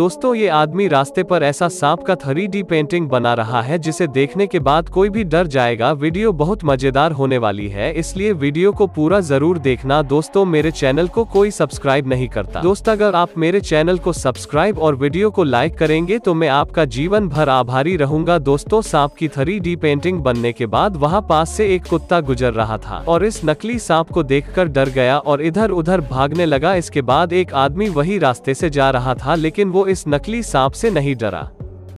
दोस्तों ये आदमी रास्ते पर ऐसा सांप का थ्री डी पेंटिंग बना रहा है जिसे देखने के बाद कोई भी डर जाएगा वीडियो बहुत मजेदार होने वाली है इसलिए वीडियो को पूरा जरूर देखना दोस्तों मेरे चैनल को कोई सब्सक्राइब नहीं करता दोस्त अगर आप मेरे चैनल को सब्सक्राइब और वीडियो को लाइक करेंगे तो मैं आपका जीवन भर आभारी रहूंगा दोस्तों सांप की थ्री पेंटिंग बनने के बाद वहाँ पास से एक कुत्ता गुजर रहा था और इस नकली सांप को देख डर गया और इधर उधर भागने लगा इसके बाद एक आदमी वही रास्ते से जा रहा था लेकिन वो इस नकली सांप से नहीं डरा